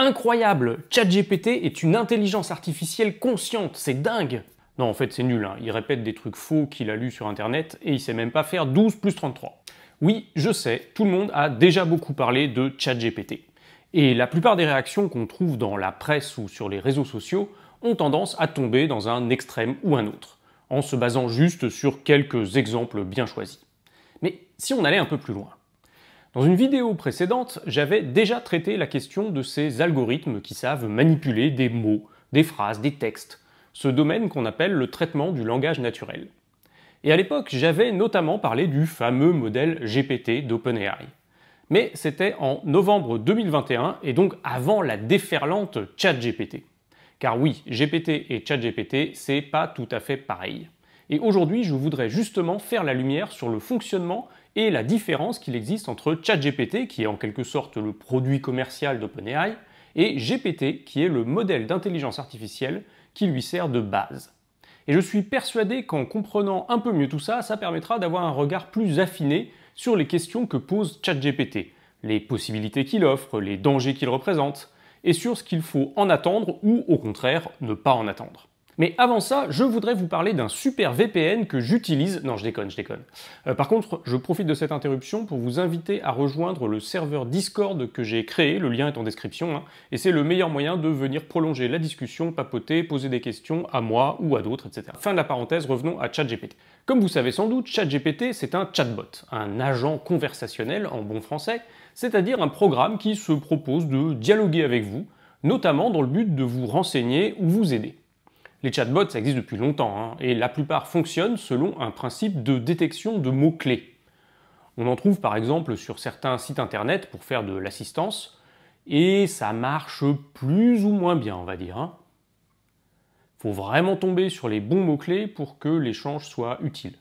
incroyable, ChatGPT est une intelligence artificielle consciente, c'est dingue Non, en fait, c'est nul, hein. il répète des trucs faux qu'il a lus sur Internet et il sait même pas faire 12 plus 33. Oui, je sais, tout le monde a déjà beaucoup parlé de ChatGPT. Et la plupart des réactions qu'on trouve dans la presse ou sur les réseaux sociaux ont tendance à tomber dans un extrême ou un autre, en se basant juste sur quelques exemples bien choisis. Mais si on allait un peu plus loin dans une vidéo précédente, j'avais déjà traité la question de ces algorithmes qui savent manipuler des mots, des phrases, des textes, ce domaine qu'on appelle le traitement du langage naturel. Et à l'époque, j'avais notamment parlé du fameux modèle GPT d'OpenAI. Mais c'était en novembre 2021 et donc avant la déferlante ChatGPT. Car oui, GPT et ChatGPT, c'est pas tout à fait pareil. Et aujourd'hui, je voudrais justement faire la lumière sur le fonctionnement et la différence qu'il existe entre ChatGPT, qui est en quelque sorte le produit commercial d'OpenAI, et GPT, qui est le modèle d'intelligence artificielle qui lui sert de base. Et je suis persuadé qu'en comprenant un peu mieux tout ça, ça permettra d'avoir un regard plus affiné sur les questions que pose ChatGPT, les possibilités qu'il offre, les dangers qu'il représente, et sur ce qu'il faut en attendre ou au contraire ne pas en attendre. Mais avant ça, je voudrais vous parler d'un super VPN que j'utilise. Non, je déconne, je déconne. Euh, par contre, je profite de cette interruption pour vous inviter à rejoindre le serveur Discord que j'ai créé. Le lien est en description. Hein. et c'est le meilleur moyen de venir prolonger la discussion, papoter, poser des questions à moi ou à d'autres, etc. Fin de la parenthèse, revenons à ChatGPT. Comme vous savez sans doute, ChatGPT, c'est un chatbot, un agent conversationnel en bon français, c'est-à-dire un programme qui se propose de dialoguer avec vous, notamment dans le but de vous renseigner ou vous aider. Les chatbots, ça existe depuis longtemps, hein, et la plupart fonctionnent selon un principe de détection de mots-clés. On en trouve par exemple sur certains sites internet pour faire de l'assistance, et ça marche plus ou moins bien, on va dire. Hein. Faut vraiment tomber sur les bons mots-clés pour que l'échange soit utile.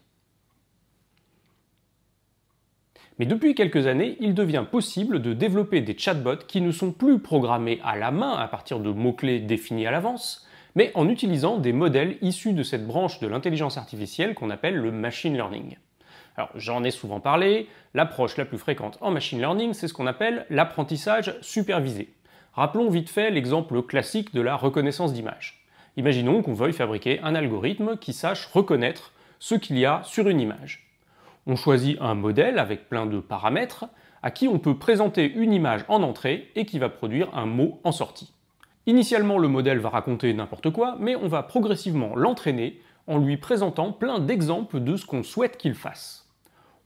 Mais depuis quelques années, il devient possible de développer des chatbots qui ne sont plus programmés à la main à partir de mots-clés définis à l'avance, mais en utilisant des modèles issus de cette branche de l'intelligence artificielle qu'on appelle le machine learning. Alors j'en ai souvent parlé, l'approche la plus fréquente en machine learning, c'est ce qu'on appelle l'apprentissage supervisé. Rappelons vite fait l'exemple classique de la reconnaissance d'image. Imaginons qu'on veuille fabriquer un algorithme qui sache reconnaître ce qu'il y a sur une image. On choisit un modèle avec plein de paramètres à qui on peut présenter une image en entrée et qui va produire un mot en sortie. Initialement, le modèle va raconter n'importe quoi, mais on va progressivement l'entraîner en lui présentant plein d'exemples de ce qu'on souhaite qu'il fasse.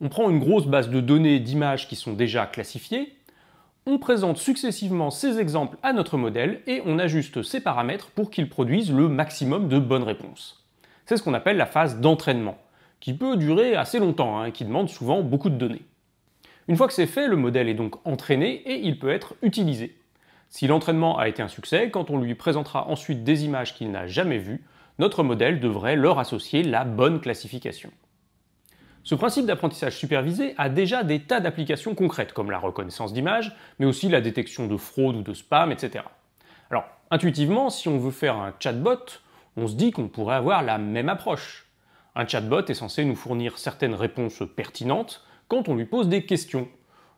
On prend une grosse base de données d'images qui sont déjà classifiées, on présente successivement ces exemples à notre modèle et on ajuste ses paramètres pour qu'il produise le maximum de bonnes réponses. C'est ce qu'on appelle la phase d'entraînement, qui peut durer assez longtemps hein, et qui demande souvent beaucoup de données. Une fois que c'est fait, le modèle est donc entraîné et il peut être utilisé. Si l'entraînement a été un succès, quand on lui présentera ensuite des images qu'il n'a jamais vues, notre modèle devrait leur associer la bonne classification. Ce principe d'apprentissage supervisé a déjà des tas d'applications concrètes comme la reconnaissance d'images, mais aussi la détection de fraude ou de spam, etc. Alors, intuitivement, si on veut faire un chatbot, on se dit qu'on pourrait avoir la même approche. Un chatbot est censé nous fournir certaines réponses pertinentes quand on lui pose des questions,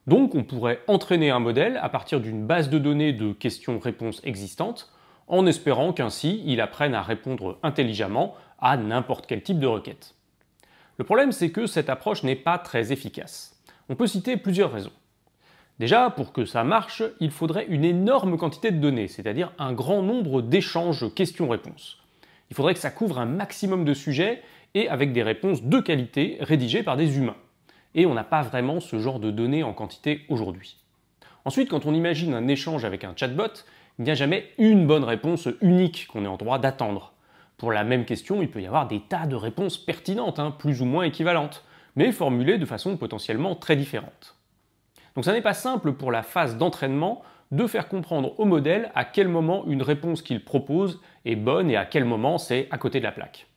donc on pourrait entraîner un modèle à partir d'une base de données de questions-réponses existantes, en espérant qu'ainsi il apprenne à répondre intelligemment à n'importe quel type de requête. Le problème c'est que cette approche n'est pas très efficace. On peut citer plusieurs raisons. Déjà, pour que ça marche, il faudrait une énorme quantité de données, c'est-à-dire un grand nombre d'échanges questions-réponses. Il faudrait que ça couvre un maximum de sujets et avec des réponses de qualité rédigées par des humains et on n'a pas vraiment ce genre de données en quantité aujourd'hui. Ensuite, quand on imagine un échange avec un chatbot, il n'y a jamais une bonne réponse unique qu'on est en droit d'attendre. Pour la même question, il peut y avoir des tas de réponses pertinentes, hein, plus ou moins équivalentes, mais formulées de façon potentiellement très différente. Donc ça n'est pas simple pour la phase d'entraînement de faire comprendre au modèle à quel moment une réponse qu'il propose est bonne et à quel moment c'est à côté de la plaque.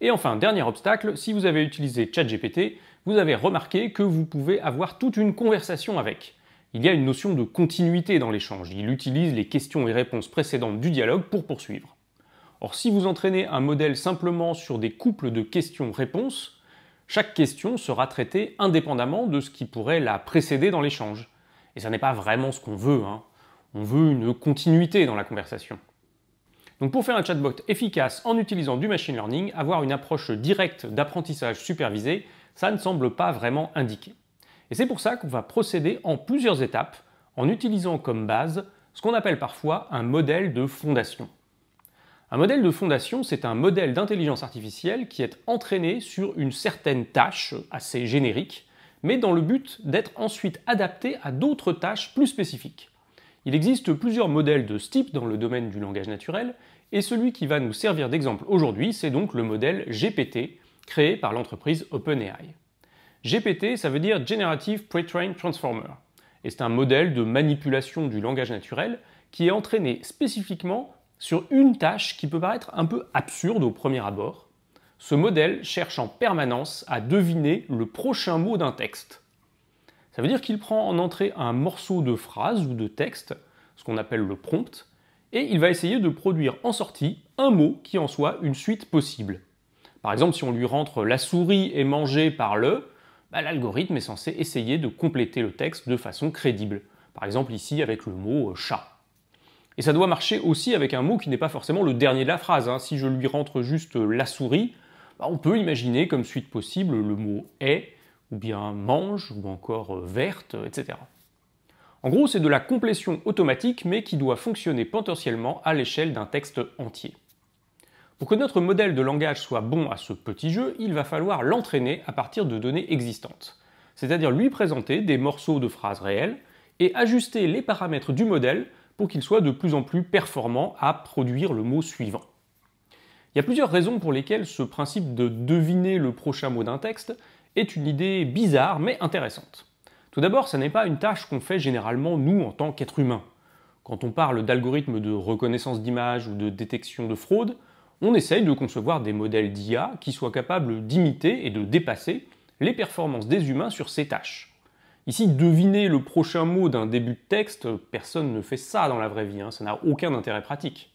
Et enfin, dernier obstacle, si vous avez utilisé ChatGPT, vous avez remarqué que vous pouvez avoir toute une conversation avec. Il y a une notion de continuité dans l'échange, il utilise les questions et réponses précédentes du dialogue pour poursuivre. Or, si vous entraînez un modèle simplement sur des couples de questions-réponses, chaque question sera traitée indépendamment de ce qui pourrait la précéder dans l'échange. Et ça n'est pas vraiment ce qu'on veut, hein. on veut une continuité dans la conversation. Donc pour faire un chatbot efficace en utilisant du machine learning, avoir une approche directe d'apprentissage supervisé, ça ne semble pas vraiment indiqué. Et c'est pour ça qu'on va procéder en plusieurs étapes en utilisant comme base ce qu'on appelle parfois un modèle de fondation. Un modèle de fondation, c'est un modèle d'intelligence artificielle qui est entraîné sur une certaine tâche assez générique, mais dans le but d'être ensuite adapté à d'autres tâches plus spécifiques. Il existe plusieurs modèles de ce type dans le domaine du langage naturel, et celui qui va nous servir d'exemple aujourd'hui, c'est donc le modèle GPT, créé par l'entreprise OpenAI. GPT, ça veut dire Generative Pre-trained Transformer, et c'est un modèle de manipulation du langage naturel qui est entraîné spécifiquement sur une tâche qui peut paraître un peu absurde au premier abord. Ce modèle cherche en permanence à deviner le prochain mot d'un texte. Ça veut dire qu'il prend en entrée un morceau de phrase ou de texte, ce qu'on appelle le prompt, et il va essayer de produire en sortie un mot qui en soit une suite possible. Par exemple, si on lui rentre la souris est mangée par le, bah, l'algorithme est censé essayer de compléter le texte de façon crédible. Par exemple ici avec le mot euh, chat. Et ça doit marcher aussi avec un mot qui n'est pas forcément le dernier de la phrase. Hein. Si je lui rentre juste euh, la souris, bah, on peut imaginer comme suite possible le mot est, ou bien mange, ou encore euh, verte, etc. En gros, c'est de la complétion automatique, mais qui doit fonctionner potentiellement à l'échelle d'un texte entier. Pour que notre modèle de langage soit bon à ce petit jeu, il va falloir l'entraîner à partir de données existantes, c'est-à-dire lui présenter des morceaux de phrases réelles et ajuster les paramètres du modèle pour qu'il soit de plus en plus performant à produire le mot suivant. Il y a plusieurs raisons pour lesquelles ce principe de deviner le prochain mot d'un texte est une idée bizarre mais intéressante. Tout d'abord, ce n'est pas une tâche qu'on fait généralement nous en tant qu'êtres humains. Quand on parle d'algorithmes de reconnaissance d'images ou de détection de fraude, on essaye de concevoir des modèles d'IA qui soient capables d'imiter et de dépasser les performances des humains sur ces tâches. Ici, deviner le prochain mot d'un début de texte, personne ne fait ça dans la vraie vie, hein, ça n'a aucun intérêt pratique.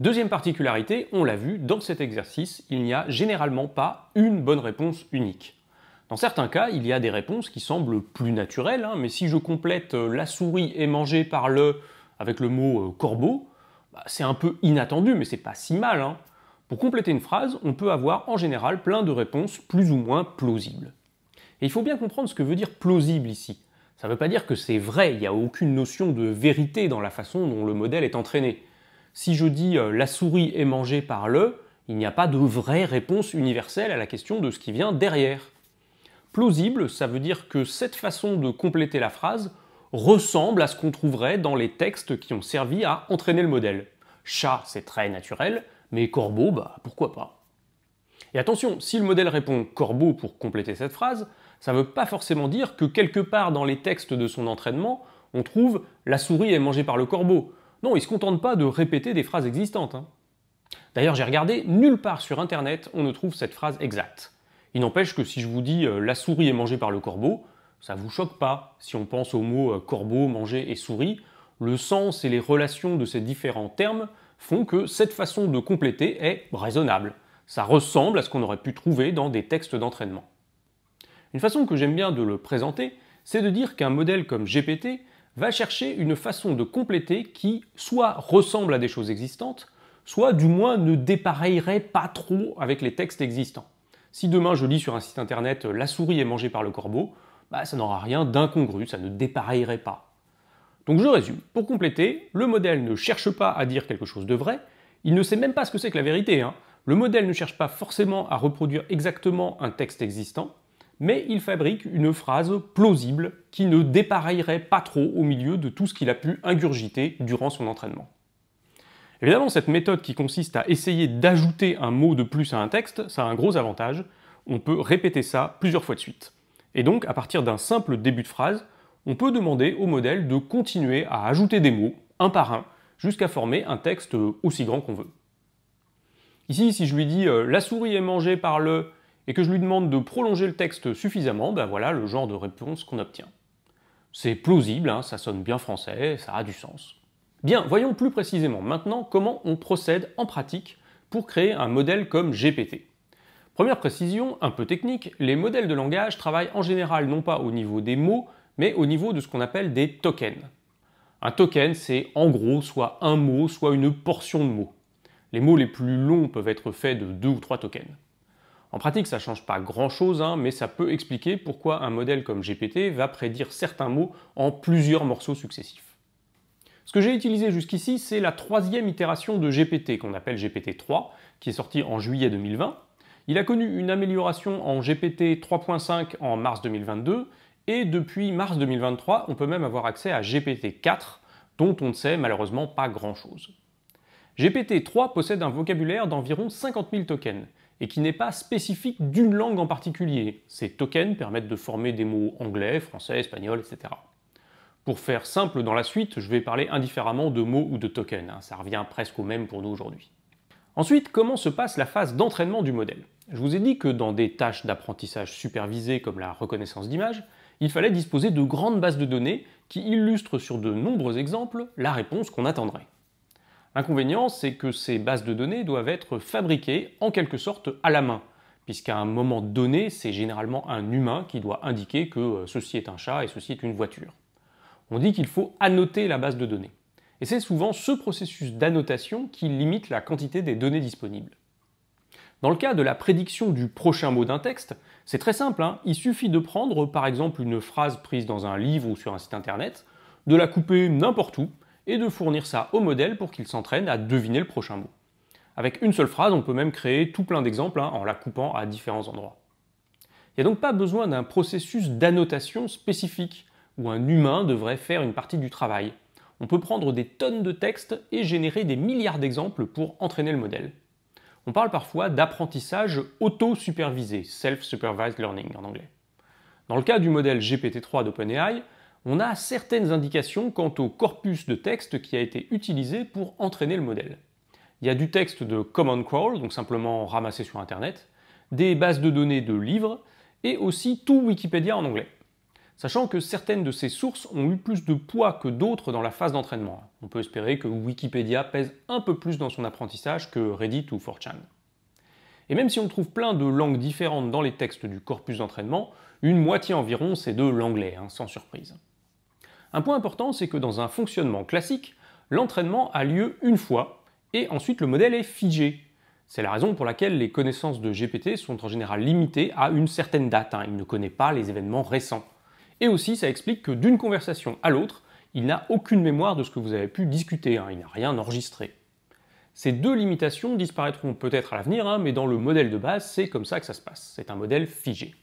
Deuxième particularité, on l'a vu, dans cet exercice, il n'y a généralement pas une bonne réponse unique. Dans certains cas, il y a des réponses qui semblent plus naturelles, hein, mais si je complète euh, la souris est mangée par le avec le mot euh, corbeau, bah, c'est un peu inattendu, mais c'est pas si mal. Hein. Pour compléter une phrase, on peut avoir en général plein de réponses plus ou moins plausibles. Et il faut bien comprendre ce que veut dire plausible ici. Ça ne veut pas dire que c'est vrai, il n'y a aucune notion de vérité dans la façon dont le modèle est entraîné. Si je dis euh, la souris est mangée par le, il n'y a pas de vraie réponse universelle à la question de ce qui vient derrière. Plausible, ça veut dire que cette façon de compléter la phrase ressemble à ce qu'on trouverait dans les textes qui ont servi à entraîner le modèle. Chat, c'est très naturel, mais corbeau, bah pourquoi pas. Et attention, si le modèle répond corbeau pour compléter cette phrase, ça ne veut pas forcément dire que quelque part dans les textes de son entraînement, on trouve la souris est mangée par le corbeau. Non, il se contente pas de répéter des phrases existantes. Hein. D'ailleurs, j'ai regardé, nulle part sur Internet, on ne trouve cette phrase exacte. Il n'empêche que si je vous dis euh, la souris est mangée par le corbeau, ça vous choque pas. Si on pense aux mots euh, corbeau, manger et souris, le sens et les relations de ces différents termes font que cette façon de compléter est raisonnable. Ça ressemble à ce qu'on aurait pu trouver dans des textes d'entraînement. Une façon que j'aime bien de le présenter, c'est de dire qu'un modèle comme GPT va chercher une façon de compléter qui soit ressemble à des choses existantes, soit du moins ne dépareillerait pas trop avec les textes existants. Si demain je lis sur un site internet euh, La souris est mangée par le corbeau, bah, ça n'aura rien d'incongru, ça ne dépareillerait pas. Donc je résume, pour compléter, le modèle ne cherche pas à dire quelque chose de vrai, il ne sait même pas ce que c'est que la vérité. Hein. Le modèle ne cherche pas forcément à reproduire exactement un texte existant, mais il fabrique une phrase plausible qui ne dépareillerait pas trop au milieu de tout ce qu'il a pu ingurgiter durant son entraînement. Évidemment, cette méthode qui consiste à essayer d'ajouter un mot de plus à un texte, ça a un gros avantage, on peut répéter ça plusieurs fois de suite. Et donc, à partir d'un simple début de phrase, on peut demander au modèle de continuer à ajouter des mots, un par un, jusqu'à former un texte aussi grand qu'on veut. Ici, si je lui dis euh, la souris est mangée par le et que je lui demande de prolonger le texte suffisamment, ben voilà le genre de réponse qu'on obtient. C'est plausible, hein, ça sonne bien français, ça a du sens. Bien, voyons plus précisément maintenant comment on procède en pratique pour créer un modèle comme GPT. Première précision, un peu technique, les modèles de langage travaillent en général non pas au niveau des mots, mais au niveau de ce qu'on appelle des tokens. Un token, c'est en gros soit un mot, soit une portion de mots. Les mots les plus longs peuvent être faits de deux ou trois tokens. En pratique, ça ne change pas grand-chose, hein, mais ça peut expliquer pourquoi un modèle comme GPT va prédire certains mots en plusieurs morceaux successifs. Ce que j'ai utilisé jusqu'ici, c'est la troisième itération de GPT, qu'on appelle GPT-3, qui est sortie en juillet 2020. Il a connu une amélioration en GPT 3.5 en mars 2022, et depuis mars 2023, on peut même avoir accès à GPT 4, dont on ne sait malheureusement pas grand-chose. GPT 3 possède un vocabulaire d'environ 50 000 tokens, et qui n'est pas spécifique d'une langue en particulier. Ces tokens permettent de former des mots anglais, français, espagnol, etc. Pour faire simple, dans la suite, je vais parler indifféremment de mots ou de tokens, hein. ça revient presque au même pour nous aujourd'hui. Ensuite, comment se passe la phase d'entraînement du modèle Je vous ai dit que dans des tâches d'apprentissage supervisées comme la reconnaissance d'images, il fallait disposer de grandes bases de données qui illustrent sur de nombreux exemples la réponse qu'on attendrait. L'inconvénient, c'est que ces bases de données doivent être fabriquées en quelque sorte à la main, puisqu'à un moment donné, c'est généralement un humain qui doit indiquer que euh, ceci est un chat et ceci est une voiture on dit qu'il faut annoter la base de données. Et c'est souvent ce processus d'annotation qui limite la quantité des données disponibles. Dans le cas de la prédiction du prochain mot d'un texte, c'est très simple, hein. il suffit de prendre par exemple une phrase prise dans un livre ou sur un site internet, de la couper n'importe où et de fournir ça au modèle pour qu'il s'entraîne à deviner le prochain mot. Avec une seule phrase, on peut même créer tout plein d'exemples hein, en la coupant à différents endroits. Il n'y a donc pas besoin d'un processus d'annotation spécifique où un humain devrait faire une partie du travail. On peut prendre des tonnes de textes et générer des milliards d'exemples pour entraîner le modèle. On parle parfois d'apprentissage auto-supervisé, self-supervised learning en anglais. Dans le cas du modèle GPT-3 d'OpenAI, on a certaines indications quant au corpus de texte qui a été utilisé pour entraîner le modèle. Il y a du texte de common crawl, donc simplement ramassé sur Internet, des bases de données de livres, et aussi tout Wikipédia en anglais sachant que certaines de ces sources ont eu plus de poids que d'autres dans la phase d'entraînement. On peut espérer que Wikipédia pèse un peu plus dans son apprentissage que Reddit ou 4chan. Et même si on trouve plein de langues différentes dans les textes du corpus d'entraînement, une moitié environ c'est de l'anglais, hein, sans surprise. Un point important, c'est que dans un fonctionnement classique, l'entraînement a lieu une fois, et ensuite le modèle est figé. C'est la raison pour laquelle les connaissances de GPT sont en général limitées à une certaine date, hein. il ne connaît pas les événements récents. Et aussi, ça explique que d'une conversation à l'autre, il n'a aucune mémoire de ce que vous avez pu discuter, hein, il n'a rien enregistré. Ces deux limitations disparaîtront peut-être à l'avenir, hein, mais dans le modèle de base, c'est comme ça que ça se passe. C'est un modèle figé.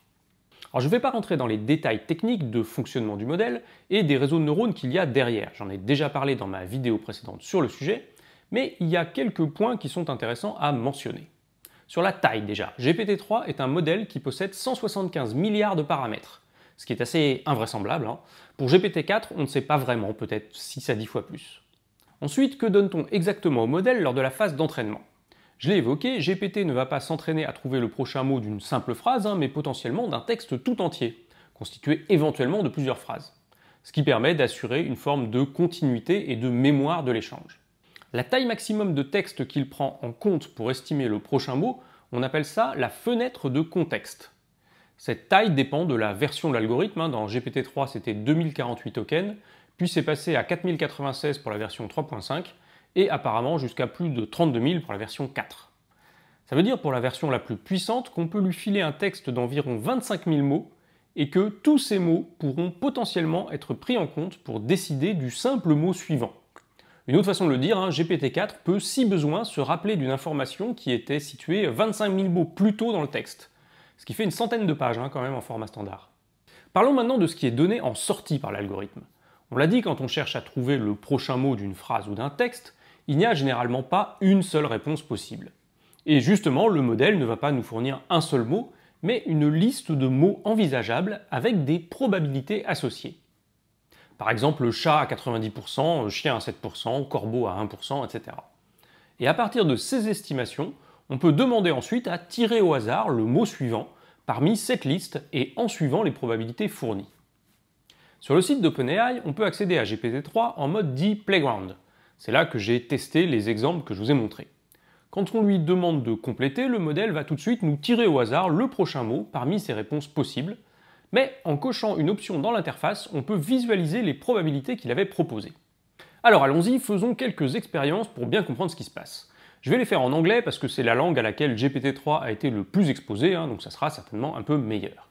Alors je ne vais pas rentrer dans les détails techniques de fonctionnement du modèle et des réseaux de neurones qu'il y a derrière. J'en ai déjà parlé dans ma vidéo précédente sur le sujet, mais il y a quelques points qui sont intéressants à mentionner. Sur la taille déjà, GPT-3 est un modèle qui possède 175 milliards de paramètres ce qui est assez invraisemblable. Hein. Pour GPT-4, on ne sait pas vraiment, peut-être 6 à 10 fois plus. Ensuite, que donne-t-on exactement au modèle lors de la phase d'entraînement Je l'ai évoqué, GPT ne va pas s'entraîner à trouver le prochain mot d'une simple phrase, hein, mais potentiellement d'un texte tout entier, constitué éventuellement de plusieurs phrases, ce qui permet d'assurer une forme de continuité et de mémoire de l'échange. La taille maximum de texte qu'il prend en compte pour estimer le prochain mot, on appelle ça la fenêtre de contexte. Cette taille dépend de la version de l'algorithme. Hein. Dans GPT-3, c'était 2048 tokens, puis c'est passé à 4096 pour la version 3.5 et apparemment jusqu'à plus de 32 000 pour la version 4. Ça veut dire pour la version la plus puissante qu'on peut lui filer un texte d'environ 25 000 mots et que tous ces mots pourront potentiellement être pris en compte pour décider du simple mot suivant. Une autre façon de le dire, hein, GPT-4 peut si besoin se rappeler d'une information qui était située 25 000 mots plus tôt dans le texte ce qui fait une centaine de pages hein, quand même en format standard. Parlons maintenant de ce qui est donné en sortie par l'algorithme. On l'a dit, quand on cherche à trouver le prochain mot d'une phrase ou d'un texte, il n'y a généralement pas une seule réponse possible. Et justement, le modèle ne va pas nous fournir un seul mot, mais une liste de mots envisageables avec des probabilités associées. Par exemple, chat à 90%, chien à 7%, corbeau à 1%, etc. Et à partir de ces estimations, on peut demander ensuite à tirer au hasard le mot suivant parmi cette liste et en suivant les probabilités fournies. Sur le site d'OpenAI, on peut accéder à GPT-3 en mode dit Playground. C'est là que j'ai testé les exemples que je vous ai montrés. Quand on lui demande de compléter, le modèle va tout de suite nous tirer au hasard le prochain mot parmi ses réponses possibles, mais en cochant une option dans l'interface, on peut visualiser les probabilités qu'il avait proposées. Alors allons-y, faisons quelques expériences pour bien comprendre ce qui se passe. Je vais les faire en anglais parce que c'est la langue à laquelle GPT-3 a été le plus exposé, hein, donc ça sera certainement un peu meilleur.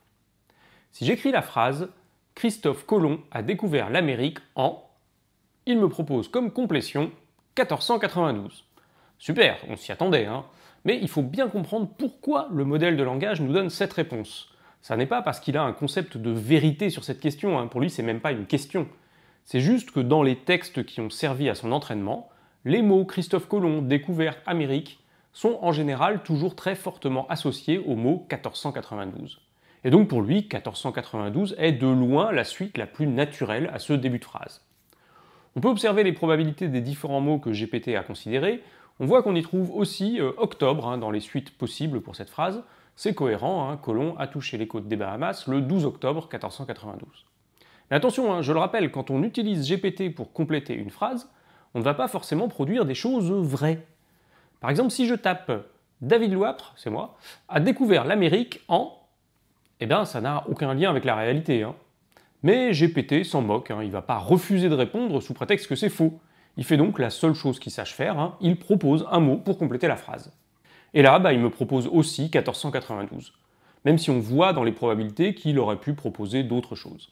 Si j'écris la phrase Christophe Colomb a découvert l'Amérique en, il me propose comme complétion 1492. Super, on s'y attendait, hein. Mais il faut bien comprendre pourquoi le modèle de langage nous donne cette réponse. Ça n'est pas parce qu'il a un concept de vérité sur cette question, hein. pour lui c'est même pas une question. C'est juste que dans les textes qui ont servi à son entraînement, les mots Christophe Colomb, découvert Amérique, sont en général toujours très fortement associés au mot 1492. Et donc pour lui, 1492 est de loin la suite la plus naturelle à ce début de phrase. On peut observer les probabilités des différents mots que GPT a considérés. On voit qu'on y trouve aussi euh, octobre hein, dans les suites possibles pour cette phrase. C'est cohérent, hein, Colomb a touché les côtes des Bahamas le 12 octobre 1492. Mais attention, hein, je le rappelle, quand on utilise GPT pour compléter une phrase, on ne va pas forcément produire des choses vraies. Par exemple, si je tape David Louapre, c'est moi, a découvert l'Amérique en... Eh bien, ça n'a aucun lien avec la réalité. Hein. Mais GPT s'en moque, hein, il ne va pas refuser de répondre sous prétexte que c'est faux. Il fait donc la seule chose qu'il sache faire, hein, il propose un mot pour compléter la phrase. Et là, bah, il me propose aussi 1492, même si on voit dans les probabilités qu'il aurait pu proposer d'autres choses.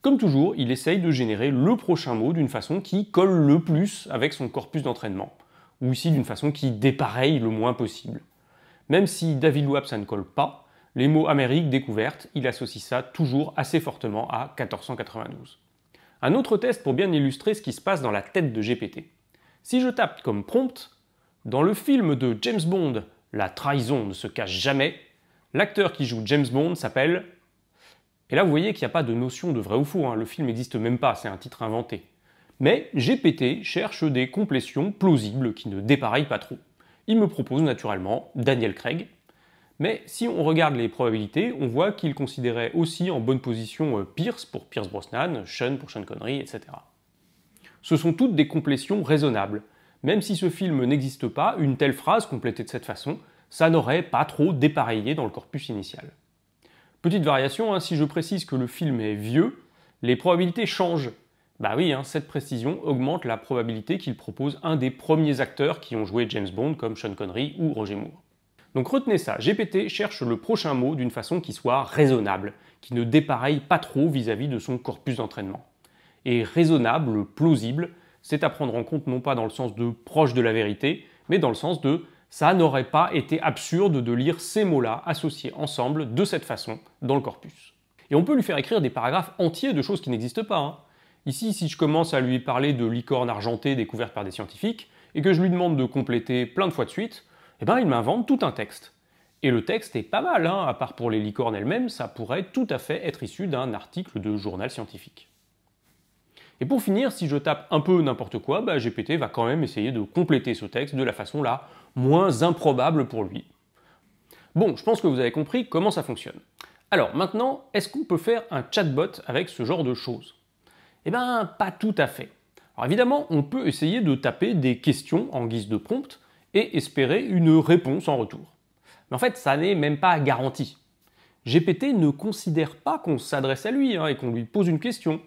Comme toujours, il essaye de générer le prochain mot d'une façon qui colle le plus avec son corpus d'entraînement, ou ici d'une façon qui dépareille le moins possible. Même si David Webb ça ne colle pas, les mots Amérique découverte, il associe ça toujours assez fortement à 1492. Un autre test pour bien illustrer ce qui se passe dans la tête de GPT. Si je tape comme prompt, dans le film de James Bond, La trahison ne se cache jamais, l'acteur qui joue James Bond s'appelle et là, vous voyez qu'il n'y a pas de notion de vrai ou faux, hein. le film n'existe même pas, c'est un titre inventé. Mais GPT cherche des complétions plausibles qui ne dépareillent pas trop. Il me propose naturellement Daniel Craig. Mais si on regarde les probabilités, on voit qu'il considérait aussi en bonne position euh, Pierce pour Pierce Brosnan, Sean pour Sean Connery, etc. Ce sont toutes des complétions raisonnables. Même si ce film n'existe pas, une telle phrase complétée de cette façon, ça n'aurait pas trop dépareillé dans le corpus initial. Petite variation, hein, si je précise que le film est vieux, les probabilités changent. Bah oui, hein, cette précision augmente la probabilité qu'il propose un des premiers acteurs qui ont joué James Bond comme Sean Connery ou Roger Moore. Donc retenez ça, GPT cherche le prochain mot d'une façon qui soit raisonnable, qui ne dépareille pas trop vis à -vis de son corpus d'entraînement. Et raisonnable, plausible, c'est à prendre en compte non pas dans le sens de proche de la vérité, mais dans le sens de ça n'aurait pas été absurde de lire ces mots-là associés ensemble de cette façon dans le corpus. Et on peut lui faire écrire des paragraphes entiers de choses qui n'existent pas. Hein. Ici, si je commence à lui parler de licorne argentées découvertes par des scientifiques, et que je lui demande de compléter plein de fois de suite, eh ben il m'invente tout un texte. Et le texte est pas mal, hein. à part pour les licornes elles-mêmes, ça pourrait tout à fait être issu d'un article de journal scientifique. Et pour finir, si je tape un peu n'importe quoi, bah, GPT va quand même essayer de compléter ce texte de la façon là, moins improbable pour lui. Bon, je pense que vous avez compris comment ça fonctionne. Alors maintenant, est-ce qu'on peut faire un chatbot avec ce genre de choses Eh bien, pas tout à fait. Alors évidemment, on peut essayer de taper des questions en guise de prompt et espérer une réponse en retour. Mais en fait, ça n'est même pas garanti. GPT ne considère pas qu'on s'adresse à lui hein, et qu'on lui pose une question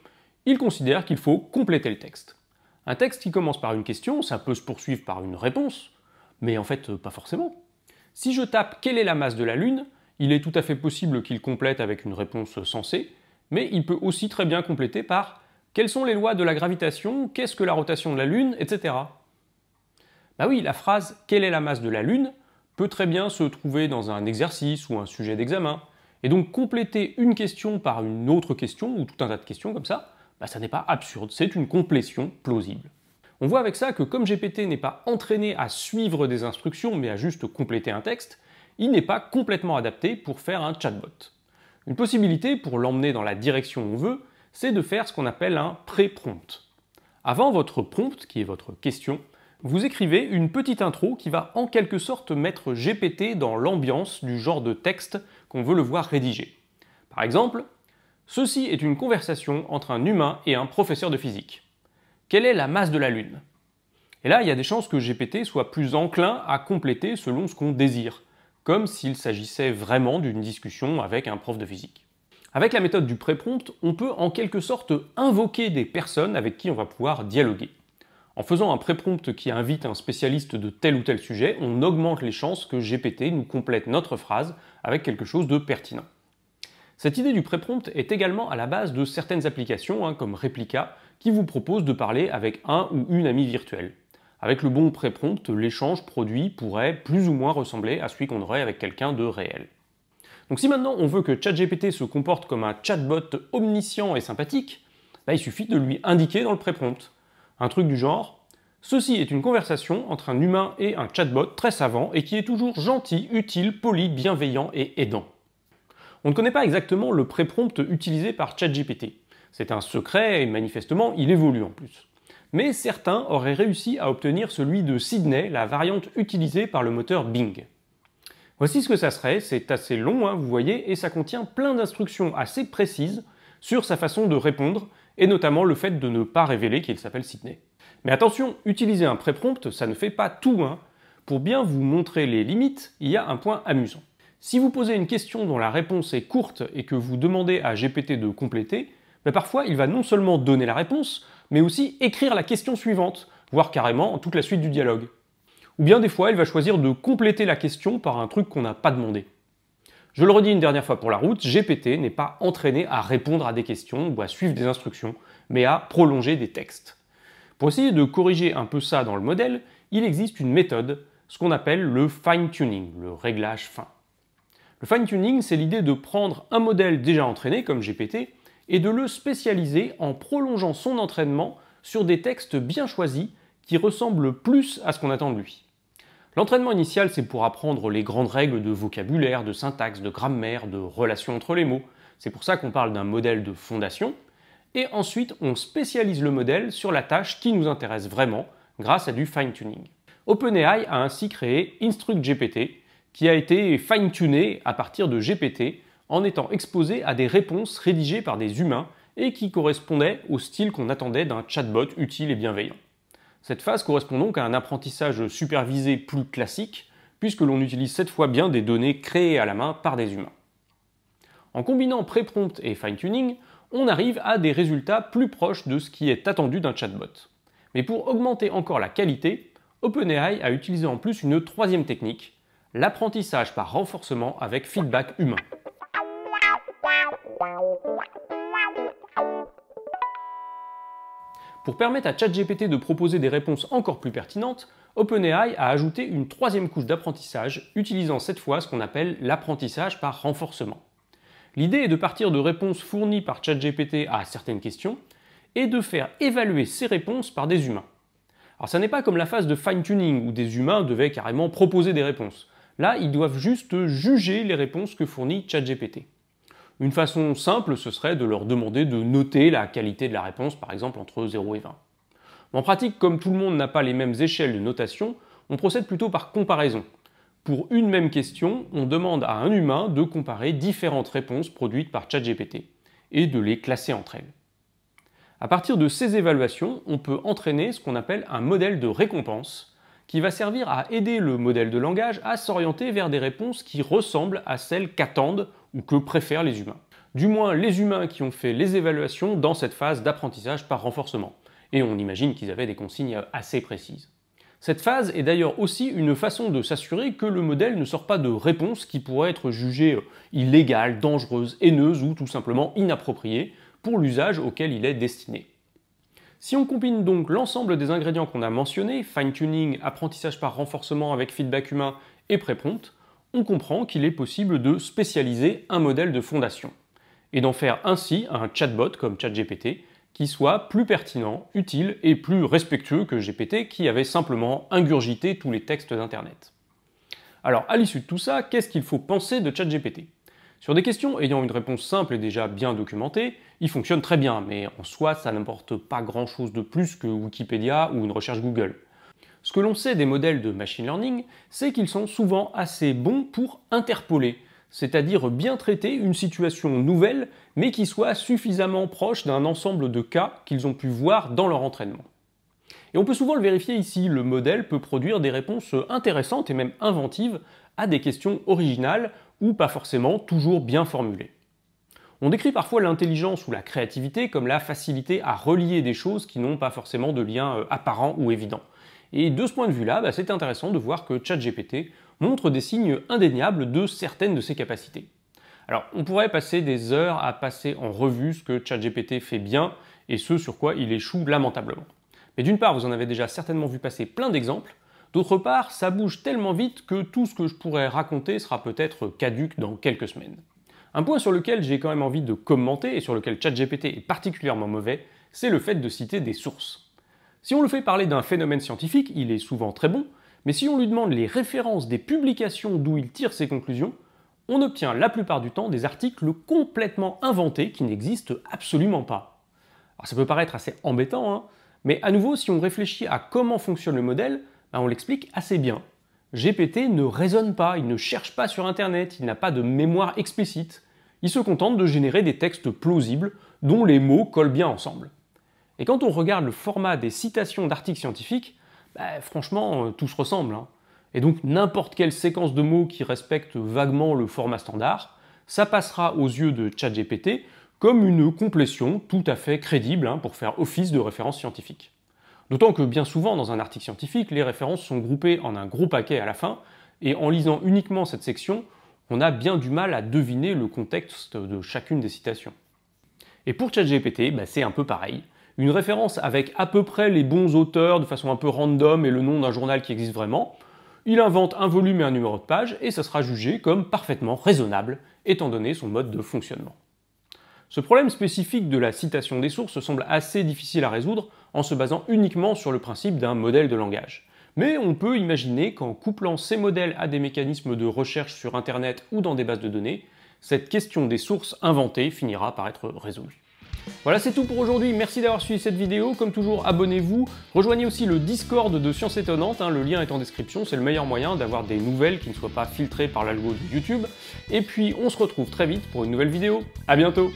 il considère qu'il faut compléter le texte. Un texte qui commence par une question, ça peut se poursuivre par une réponse, mais en fait euh, pas forcément. Si je tape quelle est la masse de la Lune, il est tout à fait possible qu'il complète avec une réponse sensée, mais il peut aussi très bien compléter par quelles sont les lois de la gravitation, qu'est-ce que la rotation de la Lune, etc. Bah oui, la phrase quelle est la masse de la Lune peut très bien se trouver dans un exercice ou un sujet d'examen, et donc compléter une question par une autre question, ou tout un tas de questions comme ça, bah, ça n'est pas absurde, c'est une complétion plausible. On voit avec ça que comme GPT n'est pas entraîné à suivre des instructions mais à juste compléter un texte, il n'est pas complètement adapté pour faire un chatbot. Une possibilité pour l'emmener dans la direction on veut, c'est de faire ce qu'on appelle un pré-prompt. Avant votre prompt, qui est votre question, vous écrivez une petite intro qui va en quelque sorte mettre GPT dans l'ambiance du genre de texte qu'on veut le voir rédiger. Par exemple, Ceci est une conversation entre un humain et un professeur de physique. Quelle est la masse de la Lune Et là, il y a des chances que GPT soit plus enclin à compléter selon ce qu'on désire, comme s'il s'agissait vraiment d'une discussion avec un prof de physique. Avec la méthode du pré on peut en quelque sorte invoquer des personnes avec qui on va pouvoir dialoguer. En faisant un pré qui invite un spécialiste de tel ou tel sujet, on augmente les chances que GPT nous complète notre phrase avec quelque chose de pertinent. Cette idée du pré est également à la base de certaines applications, hein, comme Replica, qui vous propose de parler avec un ou une amie virtuelle. Avec le bon pré l'échange produit pourrait plus ou moins ressembler à celui qu'on aurait avec quelqu'un de réel. Donc si maintenant on veut que ChatGPT se comporte comme un chatbot omniscient et sympathique, bah, il suffit de lui indiquer dans le pré Un truc du genre Ceci est une conversation entre un humain et un chatbot très savant et qui est toujours gentil, utile, poli, bienveillant et aidant on ne connaît pas exactement le préprompt utilisé par ChatGPT. C'est un secret et manifestement il évolue en plus. Mais certains auraient réussi à obtenir celui de Sydney, la variante utilisée par le moteur Bing. Voici ce que ça serait, c'est assez long, hein, vous voyez, et ça contient plein d'instructions assez précises sur sa façon de répondre, et notamment le fait de ne pas révéler qu'il s'appelle Sydney. Mais attention, utiliser un préprompt, ça ne fait pas tout. Hein. Pour bien vous montrer les limites, il y a un point amusant. Si vous posez une question dont la réponse est courte et que vous demandez à GPT de compléter, bah, parfois il va non seulement donner la réponse, mais aussi écrire la question suivante, voire carrément toute la suite du dialogue. Ou bien des fois, il va choisir de compléter la question par un truc qu'on n'a pas demandé. Je le redis une dernière fois pour la route, GPT n'est pas entraîné à répondre à des questions ou à suivre des instructions, mais à prolonger des textes. Pour essayer de corriger un peu ça dans le modèle, il existe une méthode, ce qu'on appelle le fine-tuning, le réglage fin. Le fine-tuning, c'est l'idée de prendre un modèle déjà entraîné, comme GPT, et de le spécialiser en prolongeant son entraînement sur des textes bien choisis qui ressemblent plus à ce qu'on attend de lui. L'entraînement initial, c'est pour apprendre les grandes règles de vocabulaire, de syntaxe, de grammaire, de relations entre les mots. C'est pour ça qu'on parle d'un modèle de fondation. Et ensuite, on spécialise le modèle sur la tâche qui nous intéresse vraiment grâce à du fine-tuning. OpenAI a ainsi créé InstructGPT, qui a été fine-tuné à partir de GPT en étant exposé à des réponses rédigées par des humains et qui correspondaient au style qu'on attendait d'un chatbot utile et bienveillant. Cette phase correspond donc à un apprentissage supervisé plus classique, puisque l'on utilise cette fois bien des données créées à la main par des humains. En combinant pré-prompt et fine-tuning, on arrive à des résultats plus proches de ce qui est attendu d'un chatbot. Mais pour augmenter encore la qualité, OpenAI a utilisé en plus une troisième technique, l'apprentissage par renforcement avec feedback humain. Pour permettre à ChatGPT de proposer des réponses encore plus pertinentes, OpenAI a ajouté une troisième couche d'apprentissage, utilisant cette fois ce qu'on appelle l'apprentissage par renforcement. L'idée est de partir de réponses fournies par ChatGPT à certaines questions et de faire évaluer ces réponses par des humains. Alors ça n'est pas comme la phase de fine-tuning où des humains devaient carrément proposer des réponses. Là, ils doivent juste juger les réponses que fournit ChatGPT. Une façon simple, ce serait de leur demander de noter la qualité de la réponse, par exemple entre 0 et 20. En pratique, comme tout le monde n'a pas les mêmes échelles de notation, on procède plutôt par comparaison. Pour une même question, on demande à un humain de comparer différentes réponses produites par ChatGPT et de les classer entre elles. À partir de ces évaluations, on peut entraîner ce qu'on appelle un modèle de récompense, qui va servir à aider le modèle de langage à s'orienter vers des réponses qui ressemblent à celles qu'attendent ou que préfèrent les humains. Du moins les humains qui ont fait les évaluations dans cette phase d'apprentissage par renforcement. Et on imagine qu'ils avaient des consignes assez précises. Cette phase est d'ailleurs aussi une façon de s'assurer que le modèle ne sort pas de réponses qui pourraient être jugées euh, illégales, dangereuses, haineuses ou tout simplement inappropriées pour l'usage auquel il est destiné. Si on combine donc l'ensemble des ingrédients qu'on a mentionnés, fine-tuning, apprentissage par renforcement avec feedback humain et pré-prompt, on comprend qu'il est possible de spécialiser un modèle de fondation et d'en faire ainsi un chatbot comme ChatGPT qui soit plus pertinent, utile et plus respectueux que GPT qui avait simplement ingurgité tous les textes d'Internet. Alors à l'issue de tout ça, qu'est-ce qu'il faut penser de ChatGPT Sur des questions ayant une réponse simple et déjà bien documentée, il fonctionne très bien, mais en soi, ça n'importe pas grand-chose de plus que Wikipédia ou une recherche Google. Ce que l'on sait des modèles de machine learning, c'est qu'ils sont souvent assez bons pour interpoler, c'est-à-dire bien traiter une situation nouvelle, mais qui soit suffisamment proche d'un ensemble de cas qu'ils ont pu voir dans leur entraînement. Et on peut souvent le vérifier ici, le modèle peut produire des réponses intéressantes et même inventives à des questions originales ou pas forcément toujours bien formulées. On décrit parfois l'intelligence ou la créativité comme la facilité à relier des choses qui n'ont pas forcément de lien euh, apparent ou évident. Et de ce point de vue-là, bah, c'est intéressant de voir que ChatGPT montre des signes indéniables de certaines de ses capacités. Alors, on pourrait passer des heures à passer en revue ce que ChatGPT fait bien et ce sur quoi il échoue lamentablement. Mais d'une part, vous en avez déjà certainement vu passer plein d'exemples, d'autre part, ça bouge tellement vite que tout ce que je pourrais raconter sera peut-être caduque dans quelques semaines. Un point sur lequel j'ai quand même envie de commenter et sur lequel ChatGPT est particulièrement mauvais, c'est le fait de citer des sources. Si on le fait parler d'un phénomène scientifique, il est souvent très bon, mais si on lui demande les références des publications d'où il tire ses conclusions, on obtient la plupart du temps des articles complètement inventés qui n'existent absolument pas. Alors ça peut paraître assez embêtant, hein, mais à nouveau, si on réfléchit à comment fonctionne le modèle, ben, on l'explique assez bien. GPT ne raisonne pas, il ne cherche pas sur Internet, il n'a pas de mémoire explicite. Il se contente de générer des textes plausibles dont les mots collent bien ensemble. Et quand on regarde le format des citations d'articles scientifiques, bah, franchement, euh, tout se ressemble. Hein. Et donc n'importe quelle séquence de mots qui respecte vaguement le format standard, ça passera aux yeux de ChatGPT comme une complétion tout à fait crédible hein, pour faire office de référence scientifique. D'autant que bien souvent, dans un article scientifique, les références sont groupées en un gros paquet à la fin, et en lisant uniquement cette section, on a bien du mal à deviner le contexte de chacune des citations. Et pour ChatGPT, bah, c'est un peu pareil. Une référence avec à peu près les bons auteurs de façon un peu random et le nom d'un journal qui existe vraiment, il invente un volume et un numéro de page et ça sera jugé comme parfaitement raisonnable étant donné son mode de fonctionnement. Ce problème spécifique de la citation des sources semble assez difficile à résoudre en se basant uniquement sur le principe d'un modèle de langage. Mais on peut imaginer qu'en couplant ces modèles à des mécanismes de recherche sur Internet ou dans des bases de données, cette question des sources inventées finira par être résolue. Voilà, c'est tout pour aujourd'hui. Merci d'avoir suivi cette vidéo. Comme toujours, abonnez-vous. Rejoignez aussi le Discord de Sciences Étonnantes. Hein. le lien est en description. C'est le meilleur moyen d'avoir des nouvelles qui ne soient pas filtrées par l'algo de YouTube. Et puis, on se retrouve très vite pour une nouvelle vidéo. À bientôt!